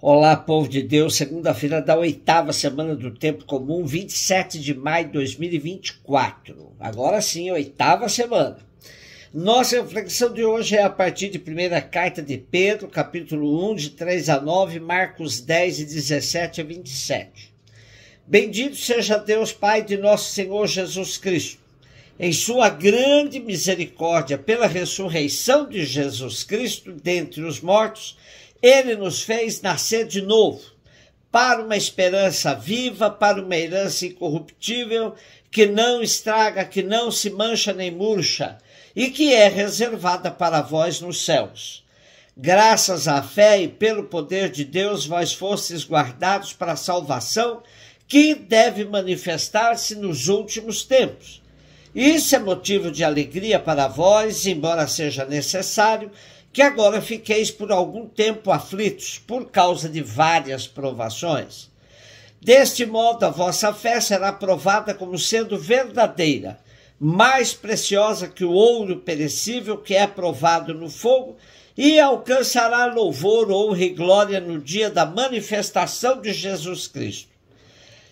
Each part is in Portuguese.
Olá, povo de Deus, segunda-feira da oitava semana do Tempo Comum, 27 de maio de 2024. Agora sim, oitava semana. Nossa reflexão de hoje é a partir de primeira carta de Pedro, capítulo 1, de 3 a 9, Marcos 10 e 17 a 27. Bendito seja Deus, Pai de nosso Senhor Jesus Cristo. Em sua grande misericórdia, pela ressurreição de Jesus Cristo dentre os mortos, ele nos fez nascer de novo, para uma esperança viva, para uma herança incorruptível, que não estraga, que não se mancha nem murcha, e que é reservada para vós nos céus. Graças à fé e pelo poder de Deus, vós fostes guardados para a salvação que deve manifestar-se nos últimos tempos. Isso é motivo de alegria para vós, embora seja necessário que agora fiqueis por algum tempo aflitos por causa de várias provações. Deste modo, a vossa fé será provada como sendo verdadeira, mais preciosa que o ouro perecível que é provado no fogo, e alcançará louvor, honra e glória no dia da manifestação de Jesus Cristo.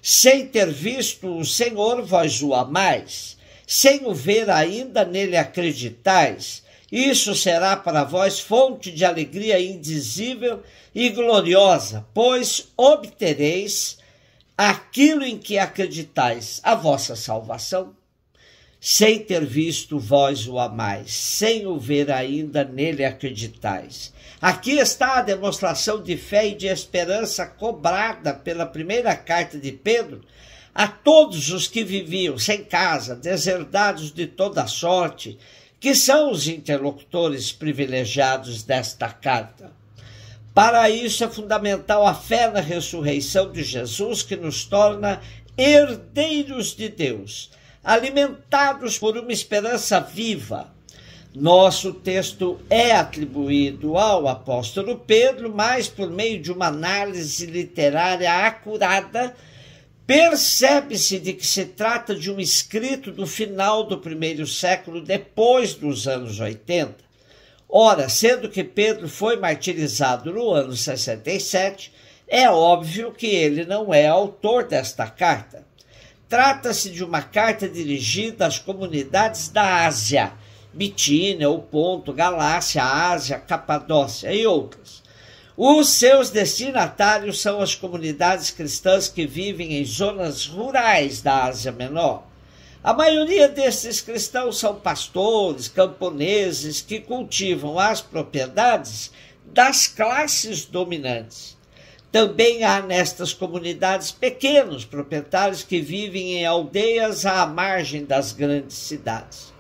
Sem ter visto o Senhor, vós o amais, sem o ver ainda nele acreditais isso será para vós fonte de alegria indizível e gloriosa, pois obtereis aquilo em que acreditais, a vossa salvação. Sem ter visto, vós o amais, sem o ver ainda, nele acreditais. Aqui está a demonstração de fé e de esperança cobrada pela primeira carta de Pedro a todos os que viviam sem casa, deserdados de toda sorte, que são os interlocutores privilegiados desta carta. Para isso é fundamental a fé na ressurreição de Jesus, que nos torna herdeiros de Deus, alimentados por uma esperança viva. Nosso texto é atribuído ao apóstolo Pedro, mas por meio de uma análise literária acurada Percebe-se de que se trata de um escrito do final do primeiro século depois dos anos 80. Ora, sendo que Pedro foi martirizado no ano 67, é óbvio que ele não é autor desta carta. Trata-se de uma carta dirigida às comunidades da Ásia, Bitínia, O Ponto, Galácia, Ásia, Capadócia e outras. Os seus destinatários são as comunidades cristãs que vivem em zonas rurais da Ásia Menor. A maioria desses cristãos são pastores, camponeses que cultivam as propriedades das classes dominantes. Também há nestas comunidades pequenos proprietários que vivem em aldeias à margem das grandes cidades.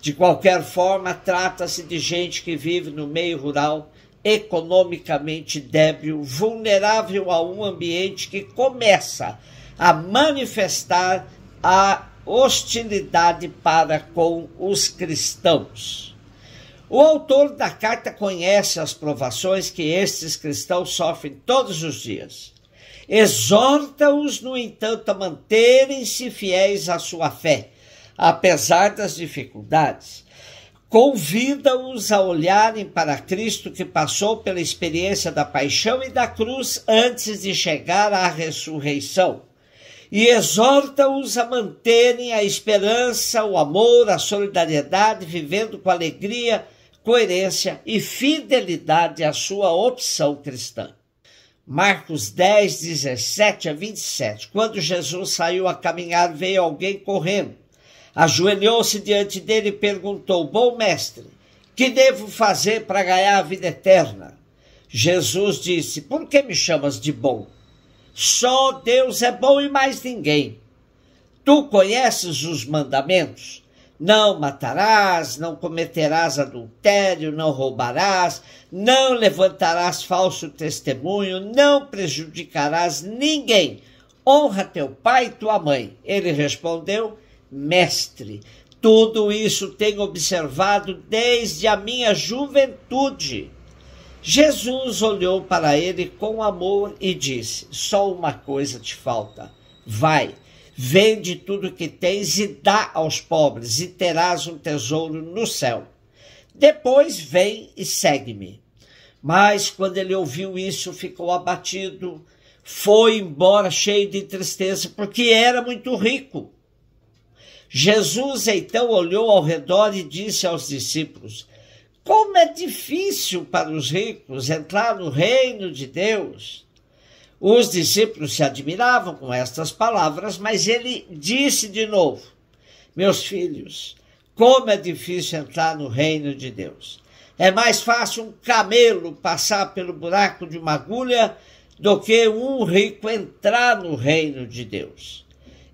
De qualquer forma, trata-se de gente que vive no meio rural economicamente débil, vulnerável a um ambiente que começa a manifestar a hostilidade para com os cristãos. O autor da carta conhece as provações que estes cristãos sofrem todos os dias. Exorta-os, no entanto, a manterem-se fiéis à sua fé, apesar das dificuldades convida-os a olharem para Cristo que passou pela experiência da paixão e da cruz antes de chegar à ressurreição. E exorta-os a manterem a esperança, o amor, a solidariedade, vivendo com alegria, coerência e fidelidade à sua opção cristã. Marcos 10, 17 a 27. Quando Jesus saiu a caminhar, veio alguém correndo Ajoelhou-se diante dele e perguntou: Bom mestre, que devo fazer para ganhar a vida eterna? Jesus disse: Por que me chamas de bom? Só Deus é bom e mais ninguém. Tu conheces os mandamentos? Não matarás, não cometerás adultério, não roubarás, não levantarás falso testemunho, não prejudicarás ninguém. Honra teu pai e tua mãe. Ele respondeu: mestre. Tudo isso tenho observado desde a minha juventude. Jesus olhou para ele com amor e disse: Só uma coisa te falta. Vai, vende tudo o que tens e dá aos pobres, e terás um tesouro no céu. Depois vem e segue-me. Mas quando ele ouviu isso, ficou abatido, foi embora cheio de tristeza, porque era muito rico. Jesus então olhou ao redor e disse aos discípulos: Como é difícil para os ricos entrar no reino de Deus. Os discípulos se admiravam com estas palavras, mas ele disse de novo: Meus filhos, como é difícil entrar no reino de Deus. É mais fácil um camelo passar pelo buraco de uma agulha do que um rico entrar no reino de Deus.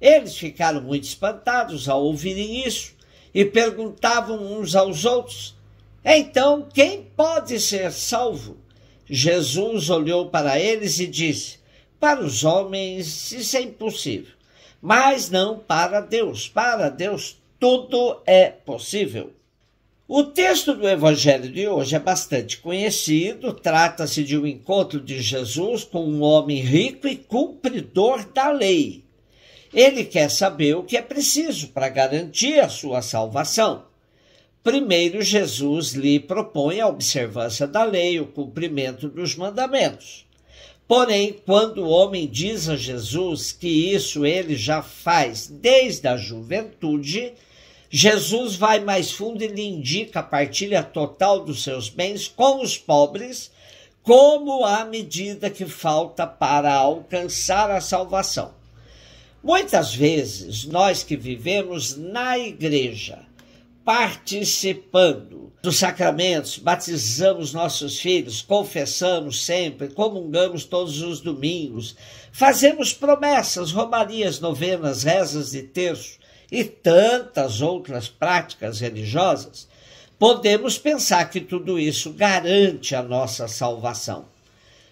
Eles ficaram muito espantados ao ouvirem isso e perguntavam uns aos outros: Então, quem pode ser salvo? Jesus olhou para eles e disse: Para os homens isso é impossível, mas não para Deus. Para Deus tudo é possível. O texto do Evangelho de hoje é bastante conhecido. Trata-se de um encontro de Jesus com um homem rico e cumpridor da lei. Ele quer saber o que é preciso para garantir a sua salvação. Primeiro, Jesus lhe propõe a observância da lei, o cumprimento dos mandamentos. Porém, quando o homem diz a Jesus que isso ele já faz desde a juventude, Jesus vai mais fundo e lhe indica a partilha total dos seus bens com os pobres, como a medida que falta para alcançar a salvação. Muitas vezes nós que vivemos na igreja, participando dos sacramentos, batizamos nossos filhos, confessamos sempre, comungamos todos os domingos, fazemos promessas, romarias, novenas, rezas de terço e tantas outras práticas religiosas, podemos pensar que tudo isso garante a nossa salvação.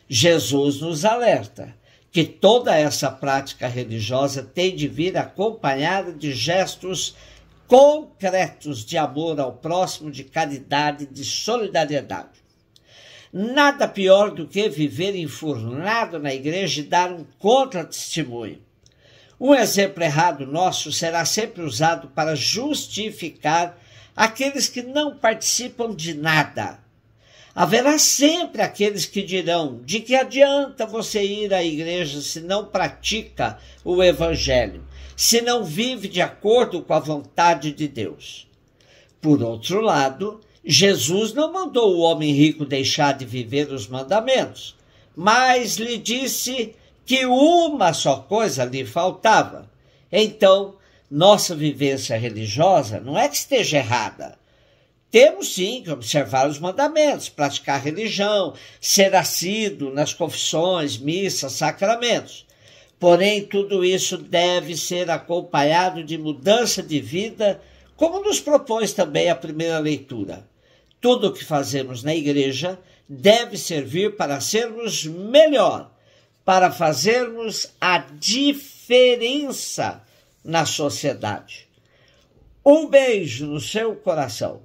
Jesus nos alerta que toda essa prática religiosa tem de vir acompanhada de gestos concretos de amor ao próximo, de caridade, de solidariedade. Nada pior do que viver enfurnado na igreja e dar um contra-testemunho. Um exemplo errado nosso será sempre usado para justificar aqueles que não participam de nada, Haverá sempre aqueles que dirão: de que adianta você ir à igreja se não pratica o Evangelho, se não vive de acordo com a vontade de Deus? Por outro lado, Jesus não mandou o homem rico deixar de viver os mandamentos, mas lhe disse que uma só coisa lhe faltava. Então, nossa vivência religiosa não é que esteja errada temos sim que observar os mandamentos, praticar religião, ser assíduo nas confissões, missas, sacramentos. Porém, tudo isso deve ser acompanhado de mudança de vida, como nos propôs também a primeira leitura. Tudo o que fazemos na igreja deve servir para sermos melhor, para fazermos a diferença na sociedade. Um beijo no seu coração.